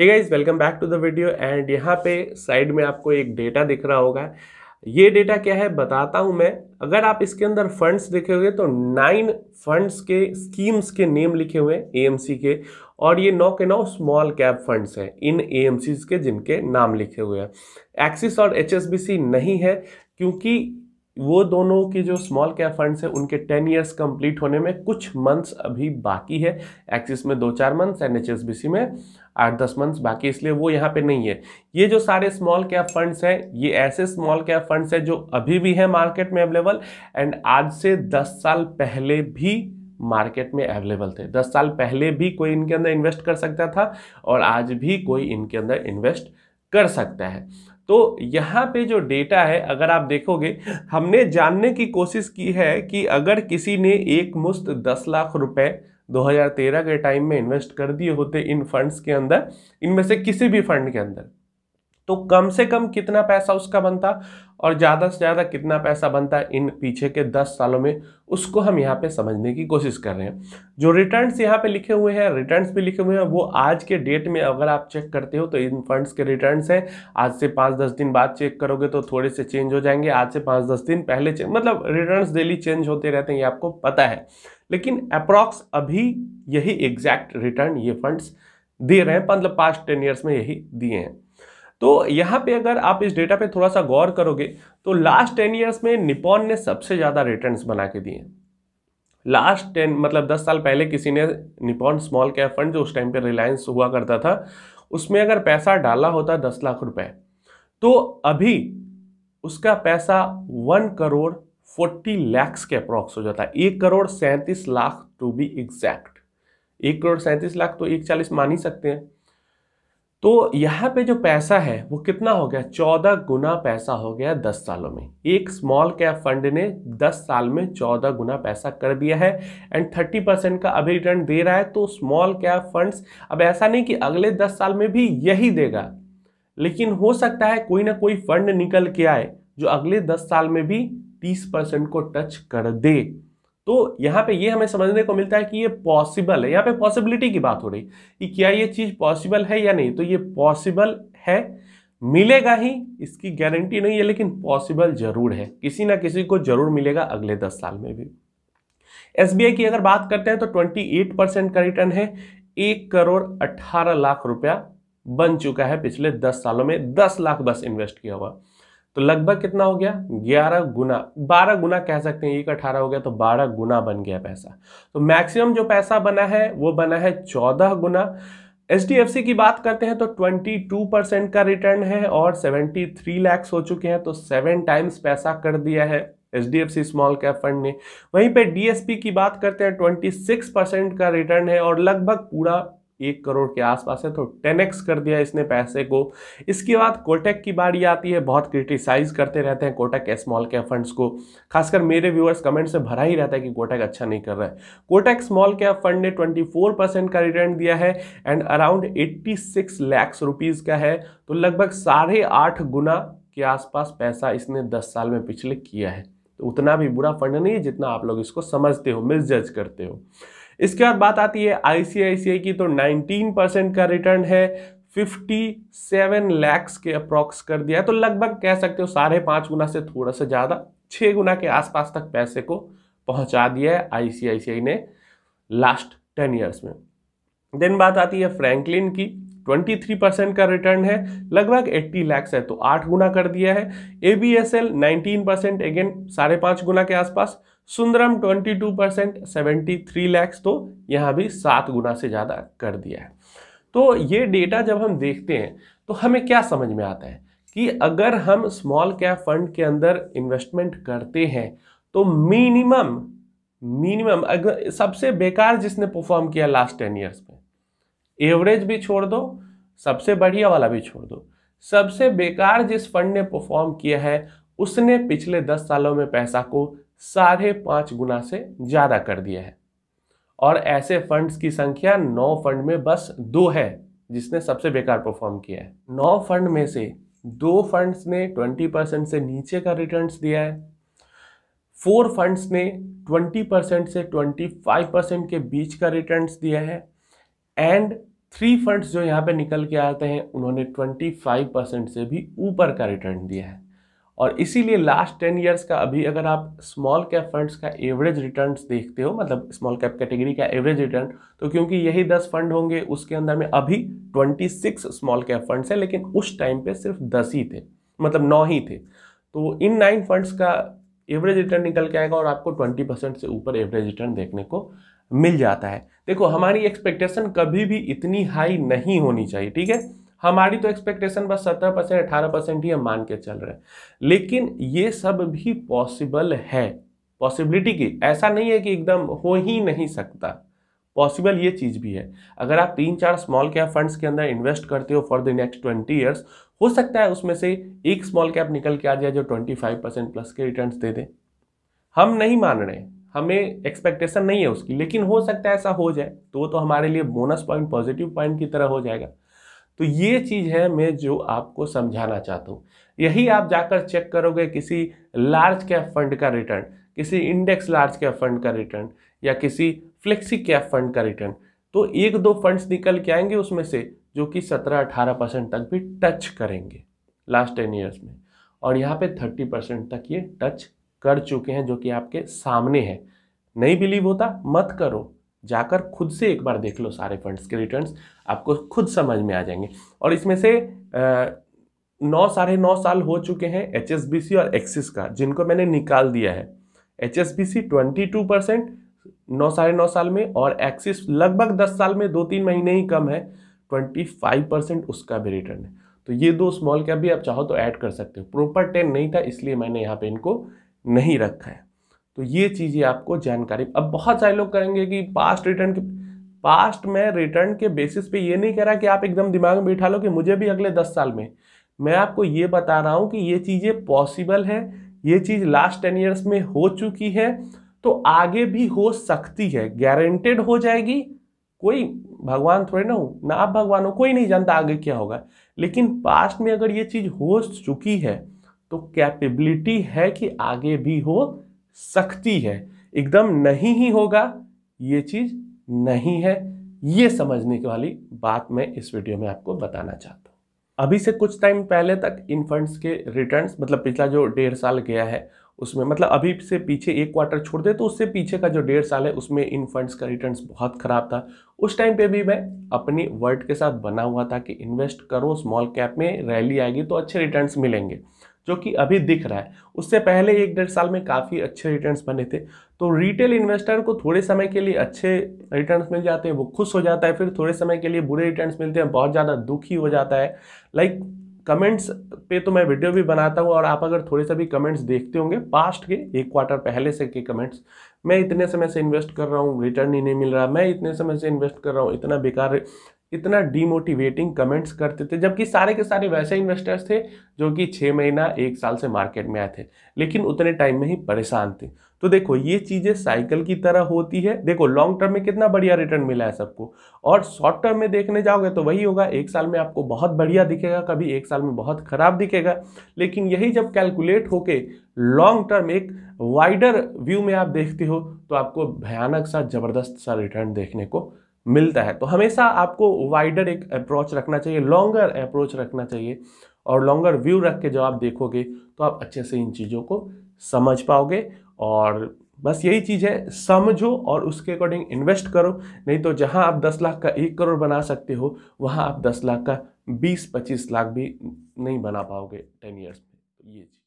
ये guys welcome back to the video and यहाँ पे साइड में आपको एक डेटा दिख रहा होगा ये डेटा क्या है बताता हूँ मैं अगर आप इसके अंदर फंड्स देखोगे तो नाइन फंड्स के स्कीम्स के नेम लिखे हुए हैं सी के और ये नौ के नौ स्मॉल कैप फंड्स हैं इन सी के जिनके नाम लिखे हुए हैं एक्सिस और सी नहीं है क्योंकि वो दोनों के जो स्मॉल कैप फंड्स हैं उनके टेन ईयर्स कंप्लीट होने में कुछ मंथ्स अभी बाकी है एक्सिस में दो चार मंथ्स एंड एच में आठ दस मंथ्स बाकी इसलिए वो यहाँ पे नहीं है ये जो सारे स्मॉल कैप फंड्स हैं ये ऐसे स्मॉल कैप फंड्स हैं जो अभी भी हैं मार्केट में अवेलेबल एंड आज से दस साल पहले भी मार्केट में अवेलेबल थे दस साल पहले भी कोई इनके अंदर इन्वेस्ट कर सकता था और आज भी कोई इनके अंदर इन्वेस्ट कर सकता है तो यहाँ पे जो डेटा है अगर आप देखोगे हमने जानने की कोशिश की है कि अगर किसी ने एक मुश्त दस लाख रुपए 2013 के टाइम में इन्वेस्ट कर दिए होते इन फंड्स के अंदर इनमें से किसी भी फंड के अंदर तो कम से कम कितना पैसा उसका बनता और ज़्यादा से ज़्यादा कितना पैसा बनता इन पीछे के 10 सालों में उसको हम यहाँ पे समझने की कोशिश कर रहे हैं जो रिटर्न्स यहाँ पे लिखे हुए हैं रिटर्न्स भी लिखे हुए हैं वो आज के डेट में अगर आप चेक करते हो तो इन फंड्स के रिटर्न्स हैं आज से पाँच दस दिन बाद चेक करोगे तो थोड़े से चेंज हो जाएंगे आज से पाँच दस दिन पहले चेंज मतलब रिटर्न डेली चेंज होते रहते हैं ये आपको पता है लेकिन अप्रॉक्स अभी यही एग्जैक्ट रिटर्न ये फंड्स दे रहे हैं मतलब पास्ट टेन ईयर्स में यही दिए हैं तो यहाँ पे अगर आप इस डेटा पे थोड़ा सा गौर करोगे तो लास्ट टेन ईयर्स में निपॉन ने सबसे ज़्यादा रिटर्न्स बना के दिए लास्ट टेन मतलब दस साल पहले किसी ने निपॉन स्मॉल कैप फंड जो उस टाइम पे रिलायंस हुआ करता था उसमें अगर पैसा डाला होता दस लाख रुपए तो अभी उसका पैसा वन करोड़ फोर्टी लैक्स के अप्रॉक्स हो जाता है एक करोड़ सैंतीस लाख टू बी एग्जैक्ट एक करोड़ सैंतीस लाख तो एक चालीस मान ही सकते हैं तो यहाँ पे जो पैसा है वो कितना हो गया चौदह गुना पैसा हो गया दस सालों में एक स्मॉल कैप फंड ने दस साल में चौदह गुना पैसा कर दिया है एंड थर्टी परसेंट का अभी रिटर्न दे रहा है तो स्मॉल कैप फंड्स अब ऐसा नहीं कि अगले दस साल में भी यही देगा लेकिन हो सकता है कोई ना कोई फंड निकल के आए जो अगले दस साल में भी तीस परसेंट को टच कर दे तो यहाँ पे ये हमें समझने को मिलता है कि ये पॉसिबल है यहाँ पे पॉसिबिलिटी की बात हो रही कि क्या ये चीज़ पॉसिबल है या नहीं तो ये पॉसिबल है मिलेगा ही इसकी गारंटी नहीं है लेकिन पॉसिबल जरूर है किसी ना किसी को जरूर मिलेगा अगले दस साल में भी एस की अगर बात करते हैं तो ट्वेंटी एट परसेंट का रिटर्न है एक करोड़ अट्ठारह लाख रुपया बन चुका है पिछले दस सालों में दस लाख बस इन्वेस्ट किया हुआ तो लगभग कितना हो गया ग्यारह गुना बारह गुना कह सकते हैं एक अठारह हो गया तो बारह गुना बन गया पैसा तो मैक्सिमम जो पैसा बना है वो बना है चौदह गुना एच की बात करते हैं तो 22 परसेंट का रिटर्न है और 73 लैक्स हो चुके हैं तो सेवन टाइम्स पैसा कर दिया है H D F C small cap fund ने वहीं पे डीएसपी की बात करते हैं 26 परसेंट का रिटर्न है और लगभग पूरा एक करोड़ के आसपास है तो टेन एक्स कर दिया इसने पैसे को इसके बाद कोटेक की बारी आती है बहुत क्रिटिसाइज करते रहते हैं कोटेक स्मॉल कैप फंड्स को खासकर मेरे व्यूअर्स कमेंट से भरा ही रहता है कि कोटेक अच्छा नहीं कर रहा है कोटेक स्मॉल कैप फंड ने 24 परसेंट का रिटर्न दिया है एंड अराउंड 86 लैक्स रुपीज़ का है तो लगभग साढ़े आठ गुना के आसपास पैसा इसने दस साल में पिछले किया है तो उतना भी बुरा फंड नहीं है जितना आप लोग इसको समझते हो मिसजज करते हो इसके बाद बात आती है आईसीआईसीआई की तो 19 परसेंट का रिटर्न है 57 लैक्स के अप्रॉक्स कर दिया है तो लगभग कह सकते हो साढ़े पाँच गुना से थोड़ा सा ज़्यादा छः गुना के आसपास तक पैसे को पहुंचा दिया है आईसीआईसीआई ने लास्ट टेन ईयर्स में देन बात आती है फ्रैंकलिन की 23 परसेंट का रिटर्न है लगभग 80 लैक्स है तो आठ गुना कर दिया है A B S L nineteen percent again साढ़े पांच गुना के आसपास सुंदरम 22 परसेंट सेवेंटी लैक्स तो यहाँ भी सात गुना से ज़्यादा कर दिया है तो ये डेटा जब हम देखते हैं तो हमें क्या समझ में आता है कि अगर हम स्मॉल कैप फंड के अंदर इन्वेस्टमेंट करते हैं तो मिनिमम मिनिमम अगर सबसे बेकार जिसने परफॉर्म किया लास्ट टेन ईयर्स में एवरेज भी छोड़ दो सबसे बढ़िया वाला भी छोड़ दो सबसे बेकार जिस फंड ने परफॉर्म किया है उसने पिछले दस सालों में पैसा को साढ़े पाँच गुना से ज़्यादा कर दिया है और ऐसे फंड्स की संख्या नौ फंड में बस दो है जिसने सबसे बेकार परफॉर्म किया है नौ फंड में से दो फंड्स ने 20 परसेंट से नीचे का रिटर्न्स दिया है फोर फंड्स ने 20 परसेंट से 25 परसेंट के बीच का रिटर्न्स दिया है एंड थ्री फंड्स जो यहाँ पे निकल के आते हैं उन्होंने 25 परसेंट से भी ऊपर का रिटर्न दिया है और इसीलिए लास्ट टेन ईयर्स का अभी अगर आप स्मॉल कैप फंड्स का एवरेज रिटर्न देखते हो मतलब स्मॉल कैप कैटेगरी का एवरेज रिटर्न तो क्योंकि यही दस फंड होंगे उसके अंदर में अभी twenty six small cap funds हैं लेकिन उस टाइम पे सिर्फ दस ही थे मतलब नौ ही थे तो इन नाइन फंड्स का एवरेज रिटर्न निकल के आएगा और आपको ट्वेंटी परसेंट से ऊपर एवरेज रिटर्न देखने को मिल जाता है देखो हम्म। हमारी एक्सपेक्टेशन कभी भी इतनी हाई नहीं होनी चाहिए ठीक है हमारी तो एक्सपेक्टेशन बस सत्रह परसेंट अठारह परसेंट ही हम मान के चल रहे हैं लेकिन ये सब भी पॉसिबल है पॉसिबिलिटी की ऐसा नहीं है कि एकदम हो ही नहीं सकता पॉसिबल ये चीज़ भी है अगर आप तीन चार स्मॉल कैप फंड्स के अंदर इन्वेस्ट करते हो for the next twenty years हो सकता है उसमें से एक स्मॉल कैप निकल के आ जाए जो ट्वेंटी फाइव परसेंट प्लस के रिटर्न दे दे हम नहीं मान रहे हमें एक्सपेक्टेशन नहीं है उसकी लेकिन हो सकता है ऐसा हो जाए तो वो तो हमारे लिए बोनस पॉइंट पॉजिटिव पॉइंट की तरह हो जाएगा तो ये चीज़ है मैं जो आपको समझाना चाहता हूँ यही आप जाकर चेक करोगे किसी लार्ज कैप फंड का रिटर्न किसी इंडेक्स लार्ज कैप फंड का रिटर्न या किसी फ्लेक्सी कैप फंड का रिटर्न तो एक दो फंड्स निकल के आएंगे उसमें से जो कि सत्रह अठारह परसेंट तक भी टच करेंगे लास्ट टेन ईयर्स में और यहाँ पे थर्टी परसेंट तक ये टच कर चुके हैं जो कि आपके सामने है नहीं बिलीव होता मत करो जाकर खुद से एक बार देख लो सारे फंड्स के रिटर्न्स आपको खुद समझ में आ जाएंगे और इसमें से नौ साढ़े नौ साल हो चुके हैं एच और एक्सिस का जिनको मैंने निकाल दिया है H S B C twenty two percent नौ साढ़े नौ साल में और एक्सिस लगभग दस साल में दो तीन महीने ही कम है ट्वेंटी फाइव परसेंट उसका भी रिटर्न है तो ये दो स्मॉल कैप भी आप चाहो तो ऐड कर सकते हो प्रॉपर टेन नहीं था इसलिए मैंने यहाँ पे इनको नहीं रखा है तो ये चीज़ें आपको जानकारी अब बहुत सारे लोग करेंगे कि पास्ट रिटर्न के पास्ट में रिटर्न के बेसिस पे ये नहीं कह रहा कि आप एकदम दिमाग में बिठा लो कि मुझे भी अगले दस साल में मैं आपको ये बता रहा हूँ कि ये चीज़ें पॉसिबल है ये चीज़ लास्ट टेन ईयर्स में हो चुकी है तो आगे भी हो सकती है गारंटेड हो जाएगी कोई भगवान थोड़े ना हो ना आप भगवान हो कोई नहीं जानता आगे क्या होगा लेकिन पास्ट में अगर ये चीज़ हो चुकी है तो कैपेबिलिटी है कि आगे भी हो सकती है एकदम नहीं ही होगा ये चीज़ नहीं है ये समझने की वाली बात मैं इस वीडियो में आपको बताना चाहता हूँ अभी से कुछ टाइम पहले तक इन फंड्स के रिटर्न्स मतलब पिछला जो डेढ़ साल गया है उसमें मतलब अभी से पीछे एक क्वार्टर छोड़ दे तो उससे पीछे का जो डेढ़ साल है उसमें इन फंड्स का रिटर्न्स बहुत ख़राब था उस टाइम पे भी मैं अपनी वर्ड के साथ बना हुआ था कि इन्वेस्ट करो स्मॉल कैप में रैली आएगी तो अच्छे रिटर्न्स मिलेंगे जो कि अभी दिख रहा है उससे पहले एक डेढ़ साल में काफ़ी अच्छे रिटर्न्स बने थे तो रिटेल इन्वेस्टर को थोड़े समय के लिए अच्छे रिटर्न्स मिल जाते हैं वो खुश हो जाता है फिर थोड़े समय के लिए बुरे रिटर्न्स मिलते हैं बहुत ज़्यादा दुखी हो जाता है लाइक like, कमेंट्स पे तो मैं वीडियो भी बनाता हूँ और आप अगर थोड़े से भी कमेंट्स देखते होंगे पास्ट के एक क्वार्टर पहले से के कमेंट्स मैं इतने समय से इन्वेस्ट कर रहा हूँ रिटर्न ही नहीं मिल रहा मैं इतने समय से इन्वेस्ट कर रहा हूँ इतना बेकार इतना डीमोटिवेटिंग कमेंट्स करते थे जबकि सारे के सारे वैसे इन्वेस्टर्स थे जो कि छः महीना एक साल से मार्केट में आए थे लेकिन उतने टाइम में ही परेशान थे तो देखो ये चीज़ें साइकिल की तरह होती है देखो लॉन्ग टर्म में कितना बढ़िया रिटर्न मिला है सबको और शॉर्ट टर्म में देखने जाओगे तो वही होगा एक साल में आपको बहुत बढ़िया दिखेगा कभी एक साल में बहुत ख़राब दिखेगा लेकिन यही जब कैलकुलेट होके लॉन्ग टर्म एक वाइडर व्यू में आप देखते हो तो आपको भयानक सा ज़बरदस्त सा रिटर्न देखने को मिलता है तो हमेशा आपको वाइडर एक अप्रोच रखना चाहिए लॉन्गर अप्रोच रखना चाहिए और लॉन्गर व्यू रख के जब आप देखोगे तो आप अच्छे से इन चीज़ों को समझ पाओगे और बस यही चीज़ है समझो और उसके अकॉर्डिंग इन्वेस्ट करो नहीं तो जहां आप 10 लाख का एक करोड़ बना सकते हो वहां आप 10 लाख का 20-25 लाख भी नहीं बना पाओगे 10 इयर्स में तो ये चीज़